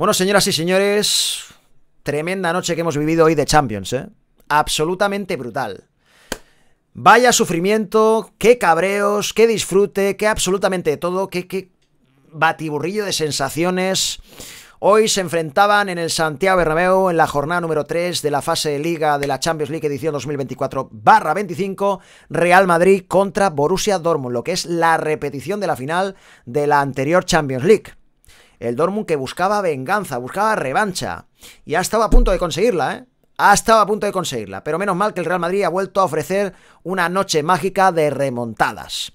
Bueno, señoras y señores, tremenda noche que hemos vivido hoy de Champions, ¿eh? Absolutamente brutal. Vaya sufrimiento, qué cabreos, qué disfrute, qué absolutamente todo, qué, batiburrillo de sensaciones. Hoy se enfrentaban en el Santiago Bernabéu en la jornada número 3 de la fase de liga de la Champions League edición 2024-25 Real Madrid contra Borussia Dortmund, lo que es la repetición de la final de la anterior Champions League. El Dortmund que buscaba venganza, buscaba revancha. Y ha estado a punto de conseguirla, ¿eh? Ha estado a punto de conseguirla. Pero menos mal que el Real Madrid ha vuelto a ofrecer una noche mágica de remontadas.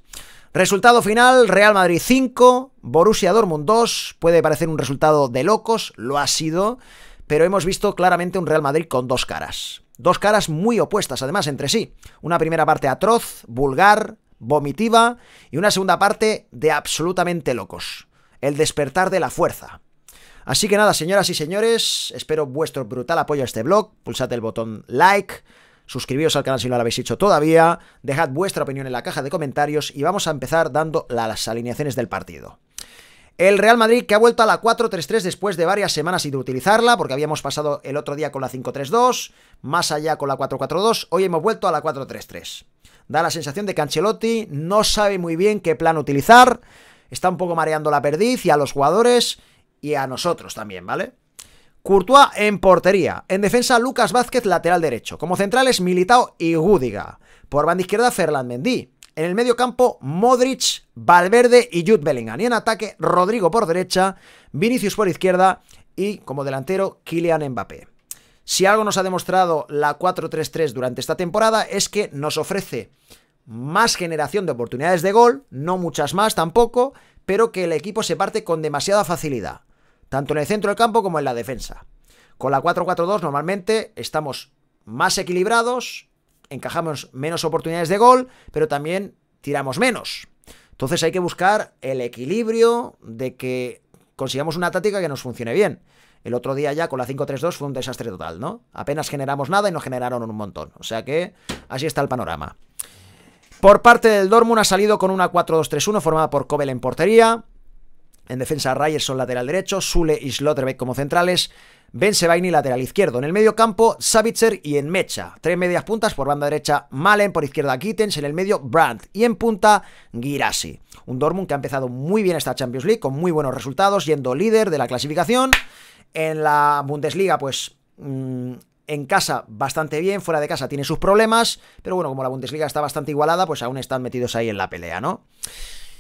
Resultado final, Real Madrid 5, Borussia Dortmund 2. Puede parecer un resultado de locos, lo ha sido, pero hemos visto claramente un Real Madrid con dos caras. Dos caras muy opuestas además entre sí. Una primera parte atroz, vulgar, vomitiva y una segunda parte de absolutamente locos. El despertar de la fuerza. Así que nada, señoras y señores, espero vuestro brutal apoyo a este blog. Pulsad el botón like, suscribiros al canal si no lo habéis hecho todavía, dejad vuestra opinión en la caja de comentarios y vamos a empezar dando las alineaciones del partido. El Real Madrid que ha vuelto a la 4-3-3 después de varias semanas sin utilizarla, porque habíamos pasado el otro día con la 5-3-2, más allá con la 4-4-2, hoy hemos vuelto a la 4-3-3. Da la sensación de que Ancelotti no sabe muy bien qué plan utilizar, está un poco mareando la perdiz y a los jugadores y a nosotros también, ¿vale? Courtois en portería. En defensa, Lucas Vázquez, lateral derecho. Como centrales, Militao y Gúdiga. Por banda izquierda, Ferland Mendy. En el medio campo, Modric, Valverde y Jude Bellingham. Y en ataque, Rodrigo por derecha, Vinicius por izquierda y como delantero, Kylian Mbappé. Si algo nos ha demostrado la 4-3-3 durante esta temporada es que nos ofrece más generación de oportunidades de gol, no muchas más tampoco, pero que el equipo se parte con demasiada facilidad, tanto en el centro del campo como en la defensa. Con la 4-4-2 normalmente estamos más equilibrados, encajamos menos oportunidades de gol, pero también tiramos menos. Entonces hay que buscar el equilibrio de que consigamos una táctica que nos funcione bien. El otro día ya con la 5-3-2 fue un desastre total, ¿no? Apenas generamos nada y nos generaron un montón. O sea que así está el panorama. Por parte del Dortmund ha salido con una 4-2-3-1 formada por Kobel en portería. En defensa, Ryerson lateral derecho, Sule y Slotterbeck como centrales, Bensebaini lateral izquierdo. En el medio campo, Savitzer y en mecha. Tres medias puntas por banda derecha, Malen, por izquierda Gittens, en el medio, Brandt y en punta, Girassi. Un Dortmund que ha empezado muy bien esta Champions League con muy buenos resultados, yendo líder de la clasificación. En la Bundesliga, pues mm, en casa bastante bien, fuera de casa tiene sus problemas, pero bueno, como la Bundesliga está bastante igualada, pues aún están metidos ahí en la pelea, ¿no?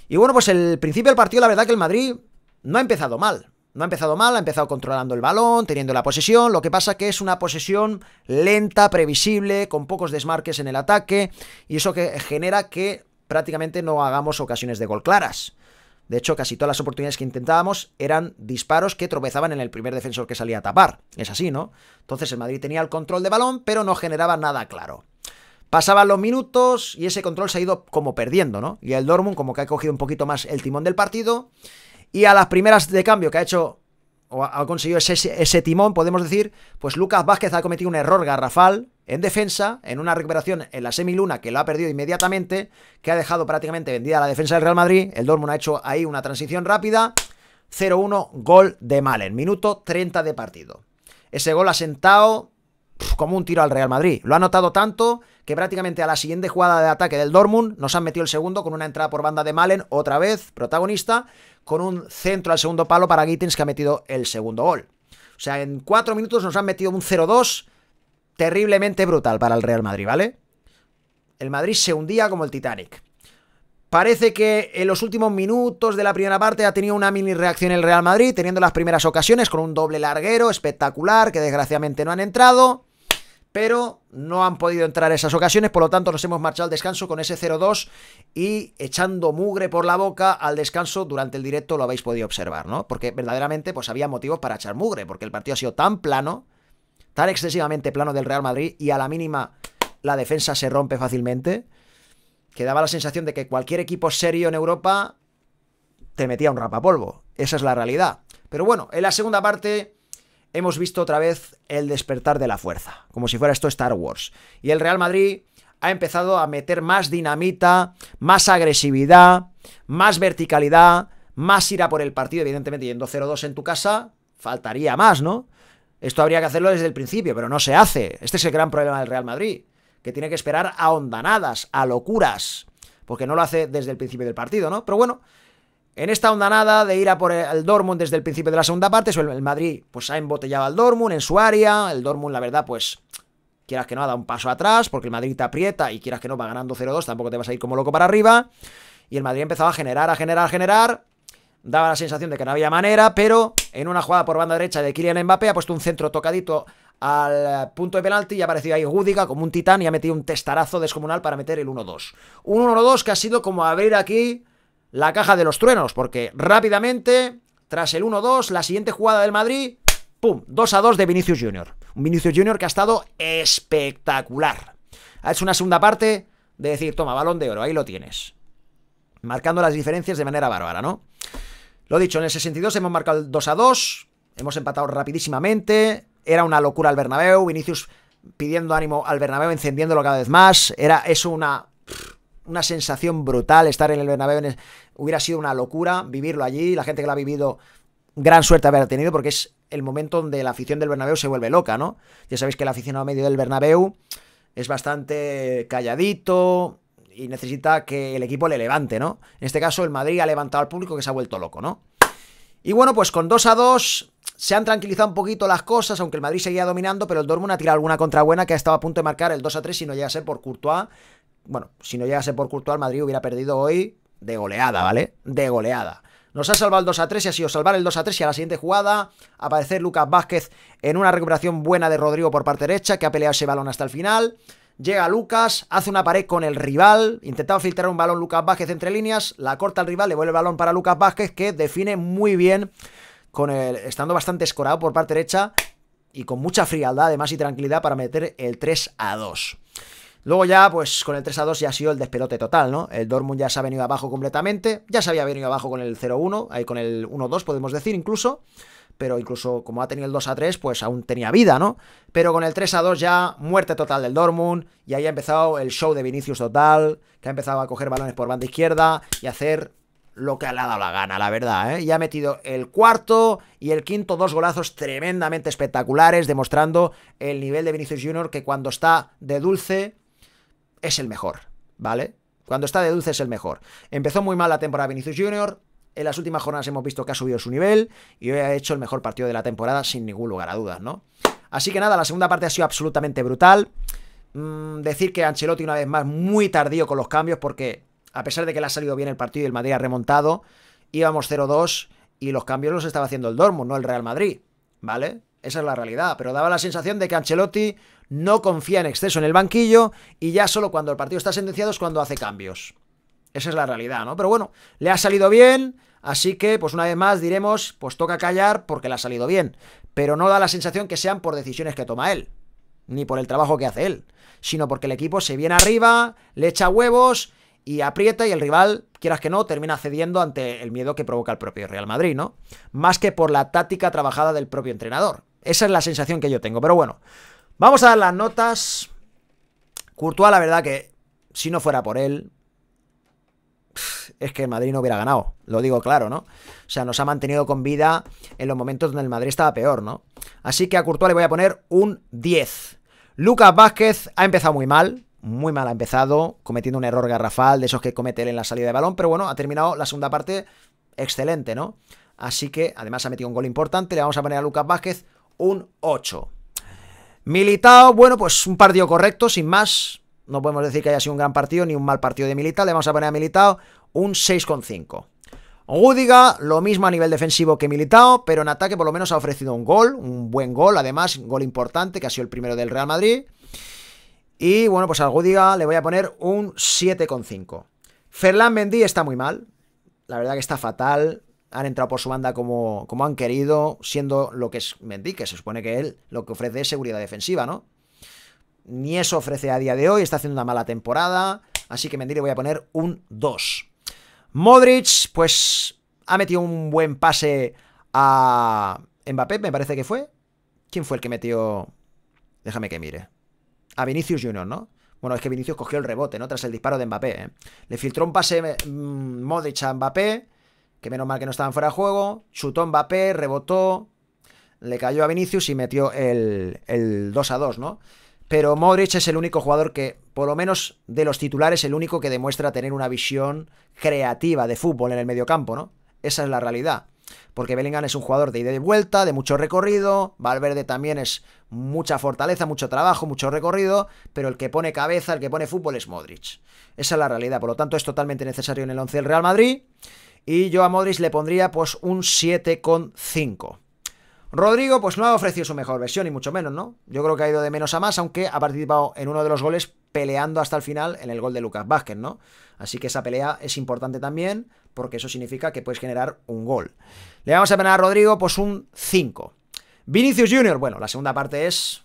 Y bueno, pues el principio del partido, la verdad que el Madrid no ha empezado mal. No ha empezado mal, ha empezado controlando el balón, teniendo la posesión. Lo que pasa que es una posesión lenta, previsible, con pocos desmarques en el ataque. Y eso que genera que prácticamente no hagamos ocasiones de gol claras. De hecho, casi todas las oportunidades que intentábamos eran disparos que tropezaban en el primer defensor que salía a tapar. Es así, ¿no? Entonces el Madrid tenía el control de balón, pero no generaba nada claro. Pasaban los minutos y ese control se ha ido como perdiendo, ¿no? Y el Dortmund como que ha cogido un poquito más el timón del partido. Y a las primeras de cambio que ha hecho o ha conseguido ese, ese timón, podemos decir, pues Lucas Vázquez ha cometido un error garrafal en defensa, en una recuperación en la semiluna que lo ha perdido inmediatamente, que ha dejado prácticamente vendida la defensa del Real Madrid. El Dortmund ha hecho ahí una transición rápida. 0-1, gol de Malen, minuto 30 de partido. Ese gol ha sentado como un tiro al Real Madrid. Lo ha notado tanto que prácticamente a la siguiente jugada de ataque del Dortmund nos han metido el segundo con una entrada por banda de Malen, otra vez protagonista, con un centro al segundo palo para Gittins que ha metido el segundo gol. O sea, en cuatro minutos nos han metido un 0-2 terriblemente brutal para el Real Madrid, ¿vale? El Madrid se hundía como el Titanic. Parece que en los últimos minutos de la primera parte ha tenido una mini reacción el Real Madrid, teniendo las primeras ocasiones con un doble larguero espectacular, que desgraciadamente no han entrado, pero no han podido entrar esas ocasiones, por lo tanto nos hemos marchado al descanso con ese 0-2 y echando mugre por la boca al descanso durante el directo lo habéis podido observar, ¿no? Porque verdaderamente pues había motivos para echar mugre, porque el partido ha sido tan plano tan excesivamente plano del Real Madrid y a la mínima la defensa se rompe fácilmente, que daba la sensación de que cualquier equipo serio en Europa te metía un rapapolvo. Esa es la realidad. Pero bueno, en la segunda parte hemos visto otra vez el despertar de la fuerza, como si fuera esto Star Wars. Y el Real Madrid ha empezado a meter más dinamita, más agresividad, más verticalidad, más ira por el partido, evidentemente yendo 0-2 en tu casa, faltaría más, ¿no? Esto habría que hacerlo desde el principio, pero no se hace. Este es el gran problema del Real Madrid, que tiene que esperar a ondanadas, a locuras, porque no lo hace desde el principio del partido, ¿no? Pero bueno, en esta ondanada de ir a por el Dortmund desde el principio de la segunda parte, el Madrid pues ha embotellado al Dortmund en su área, el Dortmund la verdad pues quieras que no ha dado un paso atrás porque el Madrid te aprieta y quieras que no va ganando 0-2, tampoco te vas a ir como loco para arriba y el Madrid empezaba a generar, a generar, a generar daba la sensación de que no había manera, pero en una jugada por banda derecha de Kylian Mbappé ha puesto un centro tocadito al punto de penalti y ha aparecido ahí Gudiga como un titán y ha metido un testarazo descomunal para meter el 1-2. Un 1-2 que ha sido como abrir aquí la caja de los truenos, porque rápidamente, tras el 1-2, la siguiente jugada del Madrid, ¡pum! 2-2 de Vinicius Junior. Un Vinicius Junior que ha estado espectacular. Ha hecho una segunda parte de decir, toma, balón de oro, ahí lo tienes. Marcando las diferencias de manera bárbara, ¿no? Lo dicho, en el 62 hemos marcado 2 a 2, hemos empatado rapidísimamente, era una locura el Bernabéu, Vinicius pidiendo ánimo al Bernabéu, encendiéndolo cada vez más, era es una una sensación brutal estar en el Bernabéu, hubiera sido una locura vivirlo allí, la gente que lo ha vivido gran suerte haber tenido porque es el momento donde la afición del Bernabéu se vuelve loca, ¿no? Ya sabéis que afición aficionado medio del Bernabéu es bastante calladito, y necesita que el equipo le levante, ¿no? En este caso, el Madrid ha levantado al público que se ha vuelto loco, ¿no? Y bueno, pues con 2 a 2 se han tranquilizado un poquito las cosas, aunque el Madrid seguía dominando, pero el Dortmund ha tirado alguna buena que ha estado a punto de marcar el 2 a 3 si no llega a ser por Courtois. Bueno, si no llega a ser por Courtois, el Madrid hubiera perdido hoy de goleada, ¿vale? De goleada. Nos ha salvado el 2 a 3 y ha sido salvar el 2 a 3 y a la siguiente jugada aparecer Lucas Vázquez en una recuperación buena de Rodrigo por parte derecha que ha peleado ese balón hasta el final. Llega Lucas, hace una pared con el rival, intentaba filtrar un balón Lucas Vázquez entre líneas, la corta al rival, le vuelve el balón para Lucas Vázquez que define muy bien, con el, estando bastante escorado por parte derecha y con mucha frialdad además y tranquilidad para meter el 3 a 2. Luego ya, pues con el 3 a 2 ya ha sido el despelote total, ¿no? El Dortmund ya se ha venido abajo completamente, ya se había venido abajo con el 0-1, ahí con el 1-2 podemos decir incluso, pero incluso como ha tenido el 2 a 3, pues aún tenía vida, ¿no? Pero con el 3 a 2 ya, muerte total del Dortmund, y ahí ha empezado el show de Vinicius total, que ha empezado a coger balones por banda izquierda y hacer lo que le ha dado la gana, la verdad, ¿eh? Y ha metido el cuarto y el quinto, dos golazos tremendamente espectaculares, demostrando el nivel de Vinicius Jr. que cuando está de dulce es el mejor, ¿vale? Cuando está de dulce es el mejor. Empezó muy mal la temporada Vinicius Jr., en las últimas jornadas hemos visto que ha subido su nivel y hoy ha hecho el mejor partido de la temporada sin ningún lugar a dudas, ¿no? Así que nada, la segunda parte ha sido absolutamente brutal. Mm, decir que Ancelotti una vez más muy tardío con los cambios porque a pesar de que le ha salido bien el partido y el Madrid ha remontado, íbamos 0-2 y los cambios los estaba haciendo el Dortmund, no el Real Madrid, ¿vale? Esa es la realidad, pero daba la sensación de que Ancelotti no confía en exceso en el banquillo y ya solo cuando el partido está sentenciado es cuando hace cambios. Esa es la realidad, ¿no? Pero bueno, le ha salido bien, Así que, pues una vez más diremos, pues toca callar porque le ha salido bien. Pero no da la sensación que sean por decisiones que toma él, ni por el trabajo que hace él, sino porque el equipo se viene arriba, le echa huevos y aprieta y el rival, quieras que no, termina cediendo ante el miedo que provoca el propio Real Madrid, ¿no? Más que por la táctica trabajada del propio entrenador. Esa es la sensación que yo tengo. Pero bueno, vamos a dar las notas. Courtois, la verdad que si no fuera por él, es que el Madrid no hubiera ganado, lo digo claro, ¿no? O sea, nos ha mantenido con vida en los momentos donde el Madrid estaba peor, ¿no? Así que a Courtois le voy a poner un 10. Lucas Vázquez ha empezado muy mal, muy mal ha empezado, cometiendo un error garrafal de esos que comete él en la salida de balón, pero bueno, ha terminado la segunda parte excelente, ¿no? Así que además ha metido un gol importante, le vamos a poner a Lucas Vázquez un 8. Militao, bueno, pues un partido correcto, sin más, no podemos decir que haya sido un gran partido ni un mal partido de Militao. Le vamos a poner a Militao un 6,5. Gudiga, lo mismo a nivel defensivo que Militao, pero en ataque por lo menos ha ofrecido un gol, un buen gol, además, un gol importante, que ha sido el primero del Real Madrid. Y bueno, pues a Gudiga le voy a poner un 7,5. Ferland Mendy está muy mal, la verdad que está fatal. Han entrado por su banda como, como han querido, siendo lo que es Mendy, que se supone que él lo que ofrece es seguridad defensiva, ¿no? Ni eso ofrece a día de hoy, está haciendo una mala temporada, así que me le voy a poner un 2. Modric, pues ha metido un buen pase a Mbappé, me parece que fue. ¿Quién fue el que metió? Déjame que mire. A Vinicius Junior, ¿no? Bueno, es que Vinicius cogió el rebote, ¿no? Tras el disparo de Mbappé. ¿eh? Le filtró un pase mm, Modric a Mbappé, que menos mal que no estaban fuera de juego. Chutó Mbappé, rebotó, le cayó a Vinicius y metió el, el 2 a 2, ¿no? pero Modric es el único jugador que, por lo menos de los titulares, el único que demuestra tener una visión creativa de fútbol en el mediocampo, ¿no? Esa es la realidad. Porque Bellingham es un jugador de ida y vuelta, de mucho recorrido, Valverde también es mucha fortaleza, mucho trabajo, mucho recorrido, pero el que pone cabeza, el que pone fútbol es Modric. Esa es la realidad, por lo tanto es totalmente necesario en el 11 del Real Madrid. Y yo a Modric le pondría pues un 7,5. Rodrigo pues no ha ofrecido su mejor versión y mucho menos, ¿no? Yo creo que ha ido de menos a más, aunque ha participado en uno de los goles peleando hasta el final en el gol de Lucas Vázquez, ¿no? Así que esa pelea es importante también porque eso significa que puedes generar un gol. Le vamos a poner a Rodrigo pues un 5. Vinicius Jr. bueno, la segunda parte es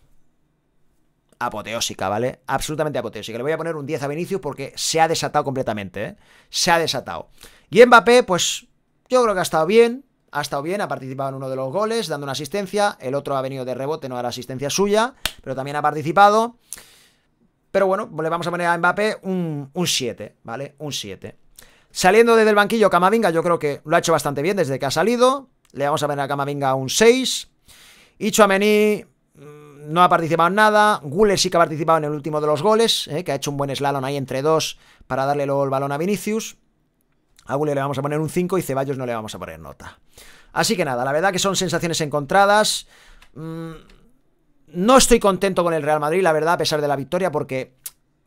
apoteósica, ¿vale? Absolutamente apoteósica. Le voy a poner un 10 a Vinicius porque se ha desatado completamente, ¿eh? Se ha desatado. Y Mbappé, pues yo creo que ha estado bien, ha estado bien, ha participado en uno de los goles, dando una asistencia, el otro ha venido de rebote, no era asistencia suya, pero también ha participado. Pero bueno, le vamos a poner a Mbappé un 7, ¿vale? Un 7. Saliendo desde el banquillo, Camavinga yo creo que lo ha hecho bastante bien desde que ha salido. Le vamos a poner a Camavinga un 6. Y mm, no ha participado en nada. Guller sí que ha participado en el último de los goles, ¿eh? que ha hecho un buen slalom ahí entre dos para darle luego el balón a Vinicius. Gulli le vamos a poner un 5 y Ceballos no le vamos a poner nota. Así que nada, la verdad que son sensaciones encontradas. Mm, no estoy contento con el Real Madrid, la verdad, a pesar de la victoria, porque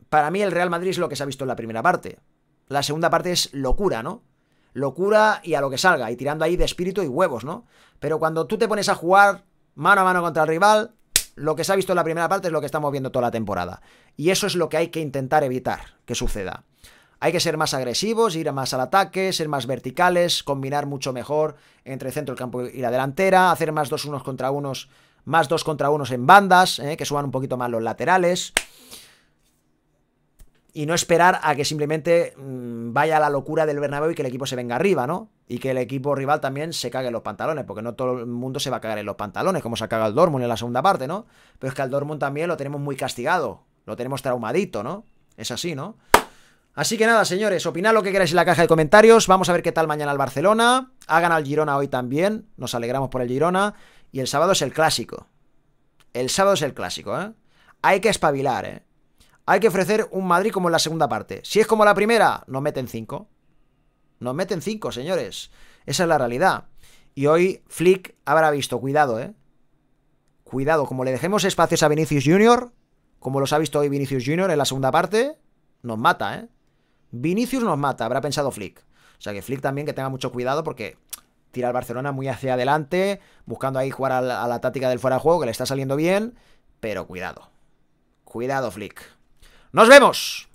para mí el Real Madrid es lo que se ha visto en la primera parte. La segunda parte es locura, ¿no? Locura y a lo que salga, y tirando ahí de espíritu y huevos, ¿no? Pero cuando tú te pones a jugar mano a mano contra el rival, lo que se ha visto en la primera parte es lo que estamos viendo toda la temporada. Y eso es lo que hay que intentar evitar que suceda. Hay que ser más agresivos, ir más al ataque, ser más verticales, combinar mucho mejor entre el centro del campo y la delantera, hacer más dos unos contra unos, más dos contra unos en bandas, eh, que suban un poquito más los laterales. Y no esperar a que simplemente mm, vaya la locura del Bernabéu y que el equipo se venga arriba, ¿no? Y que el equipo rival también se cague en los pantalones, porque no todo el mundo se va a cagar en los pantalones, como se caga el Dortmund en la segunda parte, ¿no? Pero es que al Dortmund también lo tenemos muy castigado, lo tenemos traumadito, ¿no? Es así, ¿no? Así que nada, señores, opinad lo que queráis en la caja de comentarios. Vamos a ver qué tal mañana el Barcelona. Hagan al Girona hoy también. Nos alegramos por el Girona. Y el sábado es el clásico. El sábado es el clásico, ¿eh? Hay que espabilar, ¿eh? Hay que ofrecer un Madrid como en la segunda parte. Si es como la primera, nos meten cinco. Nos meten cinco, señores. Esa es la realidad. Y hoy Flick habrá visto, cuidado, ¿eh? Cuidado, como le dejemos espacios a Vinicius Junior, como los ha visto hoy Vinicius Junior en la segunda parte, nos mata, ¿eh? Vinicius nos mata, habrá pensado Flick. O sea que Flick también que tenga mucho cuidado porque tira al Barcelona muy hacia adelante, buscando ahí jugar a la, a táctica del fuera de juego, que le está saliendo bien, pero cuidado. Cuidado, Flick. ¡Nos vemos!